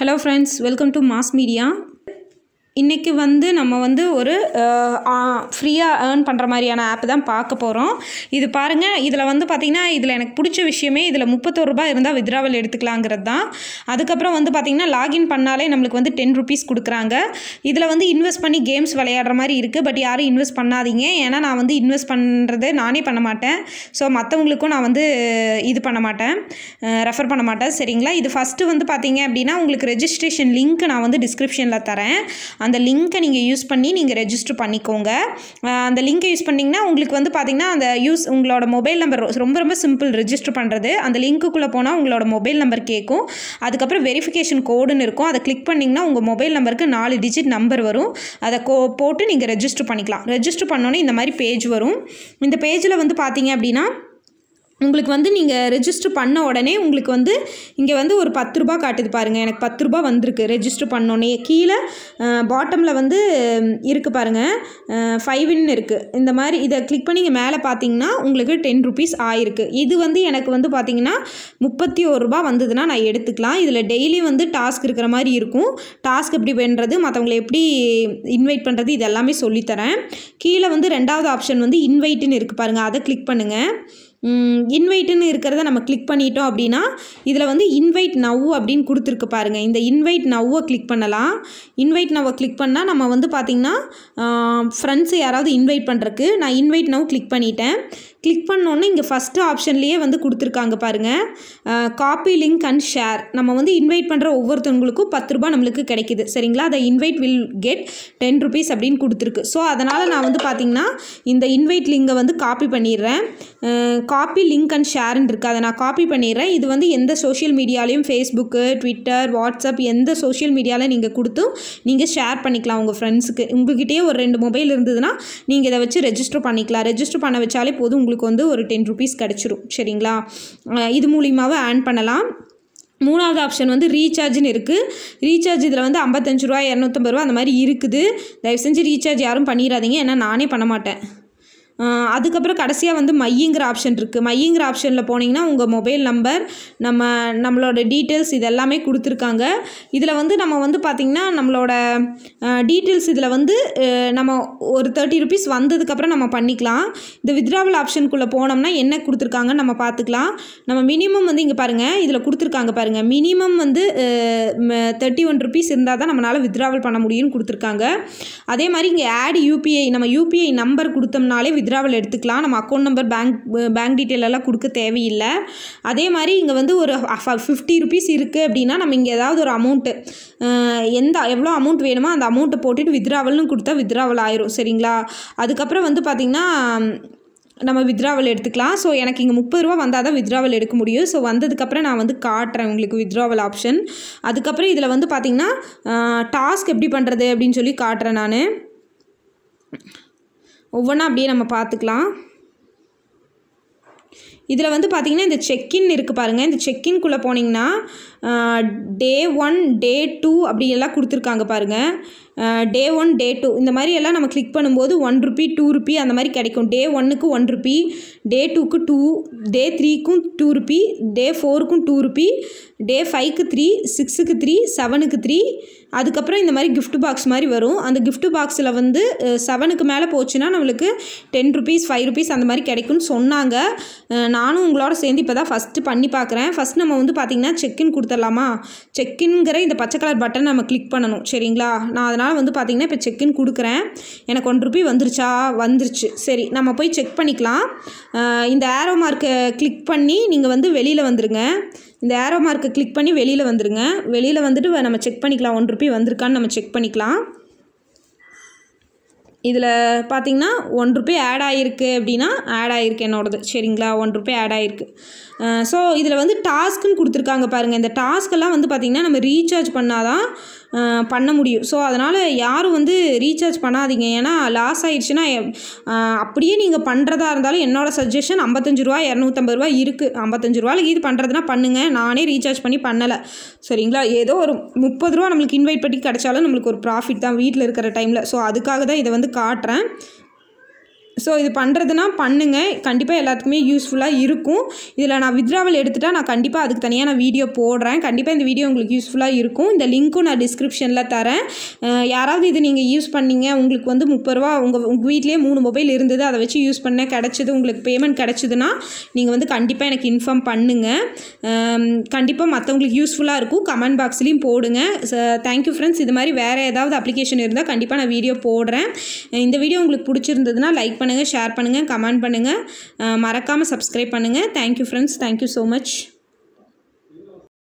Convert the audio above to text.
Hello friends, welcome to Mass Media. இன்றைக்கி வந்து நம்ம வந்து ஒரு ஃப்ரீயாக ஏர்ன் பண்ணுற மாதிரியான ஆப் தான் பார்க்க போகிறோம் இது பாருங்கள் இதில் வந்து பார்த்திங்கன்னா இதில் எனக்கு பிடிச்ச விஷயமே இதில் முப்பத்தோரு ரூபாய் இருந்தால் வித்ராவல் எடுத்துக்கலாங்கிறது தான் அதுக்கப்புறம் வந்து பார்த்திங்கன்னா லாகின் பண்ணாலே நம்மளுக்கு வந்து டென் ருபீஸ் கொடுக்குறாங்க இதில் வந்து இன்வெஸ்ட் பண்ணி கேம்ஸ் விளையாடுற மாதிரி இருக்குது பட் யாரும் இன்வெஸ்ட் பண்ணாதீங்க ஏன்னா நான் வந்து இன்வெஸ்ட் பண்ணுறது நானே பண்ண மாட்டேன் ஸோ மற்றவங்களுக்கும் நான் வந்து இது பண்ண மாட்டேன் ரெஃபர் பண்ண மாட்டேன் சரிங்களா இது ஃபஸ்ட்டு வந்து பார்த்திங்க அப்படின்னா உங்களுக்கு ரெஜிஸ்ட்ரேஷன் லிங்க் நான் வந்து டிஸ்கிரிப்ஷனில் தரேன் அந்த லிங்க்கை நீங்கள் யூஸ் பண்ணி நீங்கள் ரெஜிஸ்டர் பண்ணிக்கோங்க அந்த லிங்க்கை யூஸ் பண்ணிங்கன்னா உங்களுக்கு வந்து பார்த்திங்கன்னா அந்த யூஸ் உங்களோட மொபைல் நம்பர் ரொம்ப ரொம்ப சிம்பிள் ரெஜிஸ்டர் பண்ணுறது அந்த லிங்க்குள்ளே போனால் உங்களோட மொபைல் நம்பர் கேட்கும் அதுக்கப்புறம் வெரிஃபிகேஷன் கோடுன்னு இருக்கும் அதை கிளிக் பண்ணிங்கன்னா உங்கள் மொபைல் நம்பருக்கு நாலு டிஜிட் நம்பர் வரும் அதை கோ போட்டு நீங்கள் ரெஜிஸ்டர் பண்ணிக்கலாம் ரெஜிஸ்டர் பண்ணோன்னே இந்த மாதிரி பேஜ் வரும் இந்த பேஜில் வந்து பார்த்தீங்க அப்படின்னா உங்களுக்கு வந்து நீங்கள் ரெஜிஸ்டர் பண்ண உடனே உங்களுக்கு வந்து இங்கே வந்து ஒரு பத்து ரூபா காட்டுது பாருங்கள் எனக்கு பத்து ரூபா வந்திருக்கு ரெஜிஸ்டர் பண்ணோன்னே கீழே பாட்டமில் வந்து இருக்குது பாருங்கள் ஃபைவ்னு இருக்குது இந்த மாதிரி இதை கிளிக் பண்ணி இங்கே மேலே பார்த்தீங்கன்னா உங்களுக்கு டென் ருபீஸ் ஆயிருக்கு இது வந்து எனக்கு வந்து பார்த்தீங்கன்னா முப்பத்தி ஒரு ரூபா வந்ததுன்னா நான் எடுத்துக்கலாம் இதில் டெய்லி வந்து டாஸ்க் இருக்கிற மாதிரி இருக்கும் டாஸ்க் எப்படி பண்ணுறது மற்றவங்களை எப்படி இன்வைட் பண்ணுறது இது எல்லாமே சொல்லித்தரேன் கீழே வந்து ரெண்டாவது ஆப்ஷன் வந்து இன்வைட்டுன்னு இருக்குது பாருங்கள் அதை கிளிக் பண்ணுங்கள் இன்வைட்டுன்னு இருக்கிறத நம்ம கிளிக் பண்ணிட்டோம் அப்படின்னா இதில் வந்து இன்வைட் நவ் அப்படின்னு கொடுத்துருக்கு பாருங்கள் இந்த இன்வைட் நவ்வை கிளிக் பண்ணலாம் இன்வைட் நவ்வை கிளிக் பண்ணால் நம்ம வந்து பார்த்திங்கன்னா ஃப்ரெண்ட்ஸு யாராவது இன்வைட் பண்ணுறக்கு நான் இன்வைட் நவ் கிளிக் பண்ணிட்டேன் கிளிக் பண்ணோன்னே இங்கே ஃபஸ்ட்டு ஆப்ஷன்லேயே வந்து கொடுத்துருக்காங்க பாருங்கள் காப்பி லிங்க் அண்ட் ஷேர் நம்ம வந்து இன்வைட் பண்ணுற ஒவ்வொருத்தவங்களுக்கும் பத்து ரூபா நம்மளுக்கு கிடைக்கிது சரிங்களா அதை invite will get ten rupees அப்படின்னு கொடுத்துருக்கு ஸோ அதனால் நான் வந்து பார்த்திங்கன்னா இந்த இன்வைட் லிங்கை வந்து காப்பி பண்ணிடுறேன் காப்பி லிங்க் அண்ட் ஷேர்ன்னு இருக்குது அதை நான் காப்பி பண்ணிடுறேன் இது வந்து எந்த சோஷியல் மீடியாலையும் ஃபேஸ்புக்கு ட்விட்டர் வாட்ஸ்அப் எந்த சோஷியல் மீடியாவில் நீங்கள் கொடுத்தும் நீங்கள் ஷேர் பண்ணிக்கலாம் உங்கள் ஃப்ரெண்ட்ஸுக்கு உங்கள்கிட்டயே ஒரு ரெண்டு மொபைல் இருந்ததுன்னா நீங்கள் இதை வச்சு ரெஜிஸ்டர் பண்ணிக்கலாம் ரெஜிஸ்டர் பண்ண வச்சாலே போதும் உங்களுக்கு வந்து ஒரு டென் ருபீஸ் கிடச்சிரும் சரிங்களா இது மூலியமாகவே ஏர்ன் பண்ணலாம் மூணாவது ஆப்ஷன் வந்து ரீசார்ஜ்னு இருக்குது ரீசார்ஜ் இதில் வந்து ஐம்பத்தஞ்சு ரூபா இரநூத்தம்பது ரூபா அந்த மாதிரி இருக்குது தயவு செஞ்சு ரீசார்ஜ் யாரும் பண்ணிடாதீங்க ஏன்னா நானே பண்ண மாட்டேன் அதுக்கப்புறம் கடைசியாக வந்து மையிங்கிற ஆப்ஷன் இருக்குது மையிங்கிற ஆப்ஷனில் போனீங்கன்னா உங்கள் மொபைல் நம்பர் நம்ம நம்மளோட டீட்டெயில்ஸ் இது எல்லாமே கொடுத்துருக்காங்க இதில் வந்து நம்ம வந்து பார்த்திங்கன்னா நம்மளோட டீட்டெயில்ஸ் இதில் வந்து நம்ம ஒரு தேர்ட்டி ருபீஸ் வந்ததுக்கப்புறம் நம்ம பண்ணிக்கலாம் இந்த வித்ராவல் ஆப்ஷனுக்குள்ளே போனோம்னா என்ன கொடுத்துருக்காங்கன்னு நம்ம பார்த்துக்கலாம் நம்ம மினிமம் வந்து இங்கே பாருங்கள் இதில் கொடுத்துருக்காங்க பாருங்கள் மினிமம் வந்து தேர்ட்டி ஒன் ருபீஸ் இருந்தால் தான் நம்மளால் வித்ராவல் பண்ண முடியும்னு கொடுத்துருக்காங்க அதே மாதிரி இங்கே ஆட் யூபிஐ நம்ம யூபிஐ நம்பர் கொடுத்தோம்னாலே வித் வித்ராவல் எடுத்துக்கலாம் நம்ம account number bank bank detail எல்லாம் கொடுக்க தேவையில்லை அதே மாதிரி இங்கே வந்து ஒரு ஃபிஃப்டி ருபீஸ் இருக்குது அப்படின்னா நம்ம இங்கே ஏதாவது ஒரு அமௌண்ட்டு எந்த எவ்வளோ அமௌண்ட் வேணுமோ அந்த அமௌண்ட்டை போட்டுட்டு வித்ராவல்னு கொடுத்தா வித்ராவல் ஆயிரும் சரிங்களா அதுக்கப்புறம் வந்து பார்த்திங்கன்னா நம்ம வித்ராவல் எடுத்துக்கலாம் ஸோ எனக்கு இங்கே முப்பது ரூபா வந்தால் தான் வித்ராவல் எடுக்க முடியும் ஸோ வந்ததுக்கப்புறம் நான் வந்து காட்டுறேன் உங்களுக்கு வித்ராவல் ஆப்ஷன் அதுக்கப்புறம் இதில் வந்து பார்த்திங்கன்னா டாஸ்க் எப்படி பண்ணுறது அப்படின்னு சொல்லி காட்டுறேன் நான் ஒவ்வொன்றா அப்படியே நம்ம பார்த்துக்கலாம் இதில் வந்து பார்த்திங்கன்னா இந்த செக்கின் இருக்குது பாருங்கள் இந்த செக்கின்குள்ளே போனீங்கன்னா டே ஒன் டே டூ அப்படியெல்லாம் கொடுத்துருக்காங்க பாருங்கள் டே ஒன் டே டூ இந்த மாதிரி எல்லாம் நம்ம கிளிக் பண்ணும்போது ஒன் ருபி டூ ருபி அந்த மாதிரி கிடைக்கும் டே ஒன்னுக்கு ஒன் ருபி டே டூக்கு டூ டே த்ரீக்கும் டூ ருபி டே ஃபோருக்கும் டூ ருபி டே ஃபைவ்க்கு த்ரீ சிக்ஸுக்கு த்ரீ செவனுக்கு த்ரீ அதுக்கப்புறம் இந்த மாதிரி கிஃப்ட் பாக்ஸ் மாதிரி வரும் அந்த கிஃப்ட் பாக்ஸில் வந்து செவனுக்கு மேலே போச்சுன்னா நம்மளுக்கு டென் ருபீஸ் ஃபைவ் ருபீஸ் அந்த மாதிரி கிடைக்கும்னு சொன்னாங்க நானும் உங்களோட சேர்ந்து இப்போ தான் ஃபஸ்ட்டு பண்ணி பார்க்குறேன் ஃபஸ்ட் நம்ம வந்து பார்த்திங்கன்னா செக்இன் கொடுத்துடலாமா செக்இன்கிற இந்த பச்சை கலர் பட்டன் நம்ம கிளிக் பண்ணணும் சரிங்களா நான் அதை அதனால் வந்து பார்த்திங்கன்னா இப்போ செக்இன் கொடுக்குறேன் எனக்கு ஒன் ருபி வந்துருச்சா வந்துருச்சு சரி நம்ம போய் செக் பண்ணிக்கலாம் இந்த ஆரோ மார்க்கை கிளிக் பண்ணி நீங்கள் வந்து வெளியில் வந்துடுங்க இந்த ஏரோ மார்க்கை கிளிக் பண்ணி வெளியில் வந்துடுங்க வெளியில் வந்துட்டு நம்ம செக் பண்ணிக்கலாம் ஒன் ருபி வந்திருக்கான்னு நம்ம செக் பண்ணிக்கலாம் இதில் பார்த்திங்கன்னா ஒன் ருபி ஆட் ஆகிருக்கு அப்படின்னா ஆட் ஆகிருக்கு என்னோடது சரிங்களா ஒன் ருபே ஆட் ஆகிருக்கு ஸோ இதில் வந்து டாஸ்க்குன்னு கொடுத்துருக்காங்க பாருங்கள் இந்த டாஸ்க்கெல்லாம் வந்து பார்த்திங்கன்னா நம்ம ரீசார்ஜ் பண்ணால் தான் பண்ண முடியும் ஸோ அதனால் யாரும் வந்து ரீசார்ஜ் பண்ணாதீங்க ஏன்னா லாஸ் ஆகிடுச்சுன்னா அப்படியே நீங்கள் பண்ணுறதா இருந்தாலும் என்னோடய சஜஷன் ஐம்பத்தஞ்சு ரூபா இரநூத்தம்பது ரூபா இருக்குது ஐம்பத்தஞ்சு ரூபாய்க்கு இது பண்ணுறதுனா பண்ணுங்கள் நானே ரீசார்ஜ் பண்ணி பண்ணலை சரிங்களா ஏதோ ஒரு முப்பது ரூபா நம்மளுக்கு இன்வைட் பண்ணி கிடச்சாலும் நம்மளுக்கு ஒரு ப்ராஃபிட் தான் வீட்டில் இருக்கிற டைமில் ஸோ அதுக்காக தான் இதை வந்து காட்டுறேன் ஸோ இது பண்ணுறதுனா பண்ணுங்கள் கண்டிப்பாக எல்லாத்துக்குமே யூஸ்ஃபுல்லாக இருக்கும் இதில் நான் வித்ராவல் எடுத்துகிட்டா நான் கண்டிப்பாக அதுக்கு தனியாக நான் வீடியோ போடுறேன் கண்டிப்பாக இந்த வீடியோ உங்களுக்கு யூஸ்ஃபுல்லாக இருக்கும் இந்த லிங்க்கும் நான் டிஸ்கிரிப்ஷனில் தரேன் யாராவது இது நீங்கள் யூஸ் பண்ணீங்க உங்களுக்கு வந்து முப்பது ரூபா உங்கள் உங்கள் வீட்லேயே மூணு மொபைல் இருந்தது அதை வச்சு யூஸ் பண்ண கிடச்சிது உங்களுக்கு பேமெண்ட் கிடச்சிதுன்னா நீங்கள் வந்து கண்டிப்பாக எனக்கு இன்ஃபார்ம் பண்ணுங்கள் கண்டிப்பாக மற்றவங்களுக்கு யூஸ்ஃபுல்லாக இருக்கும் கமெண்ட் பாக்ஸ்லேயும் போடுங்க தேங்க்யூ ஃப்ரெண்ட்ஸ் இது மாதிரி வேறு ஏதாவது அப்ளிகேஷன் இருந்தால் கண்டிப்பாக நான் வீடியோ போடுறேன் இந்த வீடியோ உங்களுக்கு பிடிச்சிருந்ததுன்னா லைக் பண்ண பண்ணுங்கள் ஷேர் பண்ணுங்கள் கமெண்ட் பண்ணுங்கள் மறக்காமல் சப்ஸ்கிரைப் பண்ணுங்கள் thank you friends thank you so much